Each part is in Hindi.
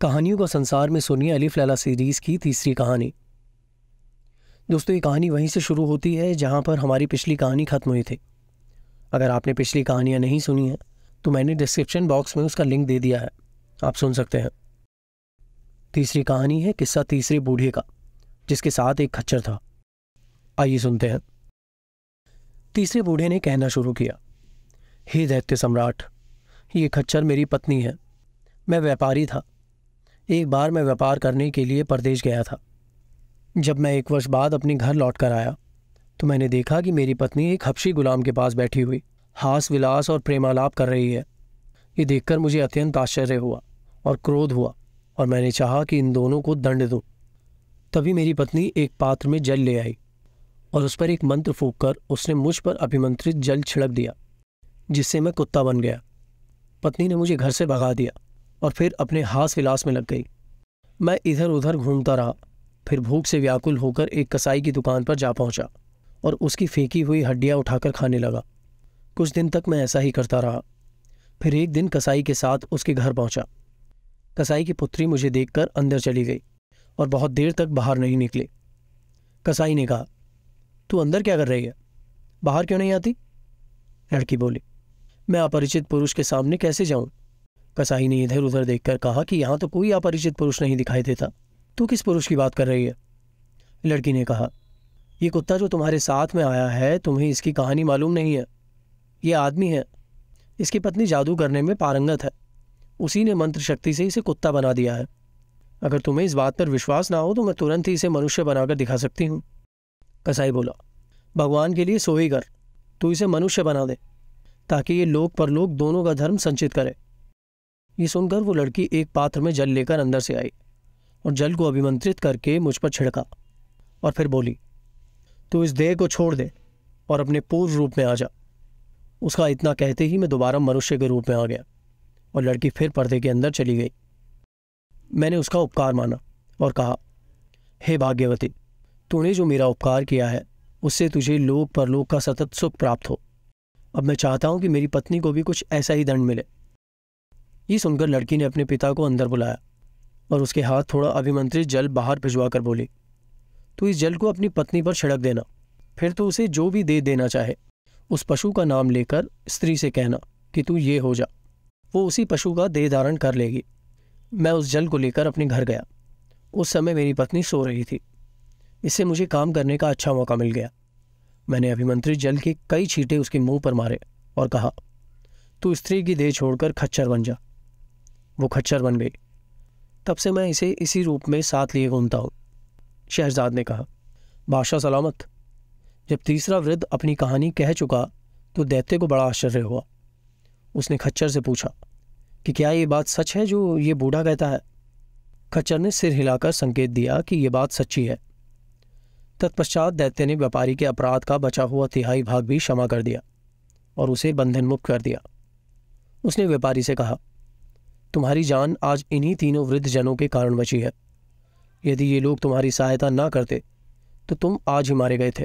कहानियों का संसार में सुनिए अलिफ लैला सीरीज़ की तीसरी कहानी दोस्तों ये कहानी वहीं से शुरू होती है जहां पर हमारी पिछली कहानी ख़त्म हुई थी अगर आपने पिछली कहानियां नहीं सुनी हैं तो मैंने डिस्क्रिप्शन बॉक्स में उसका लिंक दे दिया है आप सुन सकते हैं तीसरी कहानी है किस्सा तीसरे बूढ़े का जिसके साथ एक खच्चर था आइए सुनते हैं तीसरे बूढ़े ने कहना शुरू किया हे दैत्य सम्राट ये खच्चर मेरी पत्नी है मैं व्यापारी था एक बार मैं व्यापार करने के लिए परदेश गया था जब मैं एक वर्ष बाद अपने घर लौट कर आया तो मैंने देखा कि मेरी पत्नी एक हफ्शी गुलाम के पास बैठी हुई हास विलास और प्रेमालाप कर रही है ये देखकर मुझे अत्यंत आश्चर्य हुआ और क्रोध हुआ और मैंने चाहा कि इन दोनों को दंड दो तभी मेरी पत्नी एक पात्र में जल ले आई और उस पर एक मंत्र फूक कर उसने मुझ पर अभिमंत्रित जल छिड़क दिया जिससे मैं कुत्ता बन गया पत्नी ने मुझे घर से भगा दिया और फिर अपने हाथ विलास में लग गई मैं इधर उधर घूमता रहा फिर भूख से व्याकुल होकर एक कसाई की दुकान पर जा पहुंचा और उसकी फेंकी हुई हड्डियां उठाकर खाने लगा कुछ दिन तक मैं ऐसा ही करता रहा फिर एक दिन कसाई के साथ उसके घर पहुंचा कसाई की पुत्री मुझे देखकर अंदर चली गई और बहुत देर तक बाहर नहीं निकले कसाई ने कहा तू अंदर क्या कर रही है बाहर क्यों नहीं आती लड़की बोली मैं अपरिचित पुरुष के सामने कैसे जाऊं कसाई ने इधर उधर देखकर कहा कि यहां तो कोई अपरिचित पुरुष नहीं दिखाई देता तू किस पुरुष की बात कर रही है लड़की ने कहा यह कुत्ता जो तुम्हारे साथ में आया है तुम्हें इसकी कहानी मालूम नहीं है ये आदमी है इसकी पत्नी जादू करने में पारंगत है उसी ने मंत्र शक्ति से इसे कुत्ता बना दिया है अगर तुम्हें इस बात पर विश्वास ना हो तो मैं तुरंत ही इसे मनुष्य बनाकर दिखा सकती हूं कसाई बोला भगवान के लिए सोई कर तू इसे मनुष्य बना दे ताकि ये लोक परलोक दोनों का धर्म संचित करे ये सुनकर वो लड़की एक पात्र में जल लेकर अंदर से आई और जल को अभिमंत्रित करके मुझ पर छिड़का और फिर बोली तू इस देह को छोड़ दे और अपने पूर्व रूप में आ जा उसका इतना कहते ही मैं दोबारा मनुष्य के रूप में आ गया और लड़की फिर पर्दे के अंदर चली गई मैंने उसका उपकार माना और कहा हे hey भाग्यवती तूने जो मेरा उपकार किया है उससे तुझे लोक परलोक का सतत सुख प्राप्त हो अब मैं चाहता हूं कि मेरी पत्नी को भी कुछ ऐसा ही दंड मिले ये सुनकर लड़की ने अपने पिता को अंदर बुलाया और उसके हाथ थोड़ा अभिमंत्रित जल बाहर भिजवा कर बोली तो इस जल को अपनी पत्नी पर छिड़क देना फिर तो उसे जो भी दे देना चाहे उस पशु का नाम लेकर स्त्री से कहना कि तू ये हो जा वो उसी पशु का देह धारण कर लेगी मैं उस जल को लेकर अपने घर गया उस समय मेरी पत्नी सो रही थी इससे मुझे काम करने का अच्छा मौका मिल गया मैंने अभिमंत्रित जल के कई छींटे उसके मुंह पर मारे और कहा तू स्त्री की देह छोड़कर खच्चर बन जा वो खच्चर बन गई तब से मैं इसे इसी रूप में साथ लिए घूमता हूँ शहजाद ने कहा बादशाह सलामत जब तीसरा वृद्ध अपनी कहानी कह चुका तो दैत्य को बड़ा आश्चर्य हुआ उसने खच्चर से पूछा कि क्या ये बात सच है जो ये बूढ़ा कहता है खच्चर ने सिर हिलाकर संकेत दिया कि ये बात सच्ची है तत्पश्चात दैत्य ने व्यापारी के अपराध का बचा हुआ तिहाई भाग भी क्षमा कर दिया और उसे बंधनमुक्त कर दिया उसने व्यापारी से कहा तुम्हारी जान आज इन्हीं तीनों वृद्ध जनों के कारण बची है यदि ये लोग तुम्हारी सहायता ना करते तो तुम आज ही मारे गए थे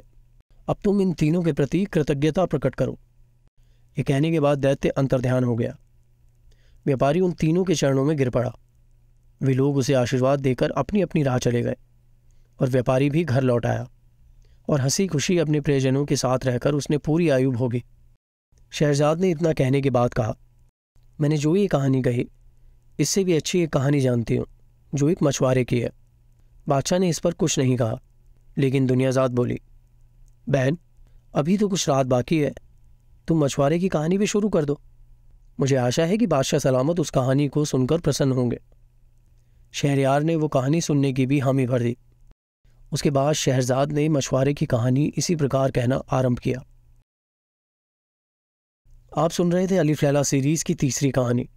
अब तुम इन तीनों के प्रति कृतज्ञता प्रकट करो ये कहने के बाद दैत्य अंतर्ध्यान हो गया व्यापारी उन तीनों के चरणों में गिर पड़ा वे लोग उसे आशीर्वाद देकर अपनी अपनी राह चले गए और व्यापारी भी घर लौट आया और हंसी खुशी अपने प्रियजनों के साथ रहकर उसने पूरी आयु भोगी शहजाद ने इतना कहने के बाद कहा मैंने जो ये कहानी कही इससे भी अच्छी एक कहानी जानती हूँ जो एक मछुआरे की है बादशाह ने इस पर कुछ नहीं कहा लेकिन दुनियाजात बोली बहन अभी तो कुछ रात बाकी है तुम मछुआरे की कहानी भी शुरू कर दो मुझे आशा है कि बादशाह सलामत उस कहानी को सुनकर प्रसन्न होंगे शहरयार ने वो कहानी सुनने की भी हामी भर दी उसके बाद शहजाद ने मछुआरे की कहानी इसी प्रकार कहना आरंभ किया आप सुन रहे थे अली फैला सीरीज की तीसरी कहानी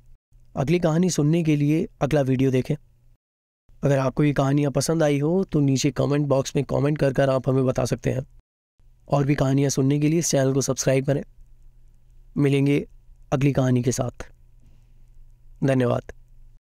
अगली कहानी सुनने के लिए अगला वीडियो देखें अगर आपको ये कहानियाँ पसंद आई हो तो नीचे कमेंट बॉक्स में कमेंट कर कर आप हमें बता सकते हैं और भी कहानियाँ सुनने के लिए इस चैनल को सब्सक्राइब करें मिलेंगे अगली कहानी के साथ धन्यवाद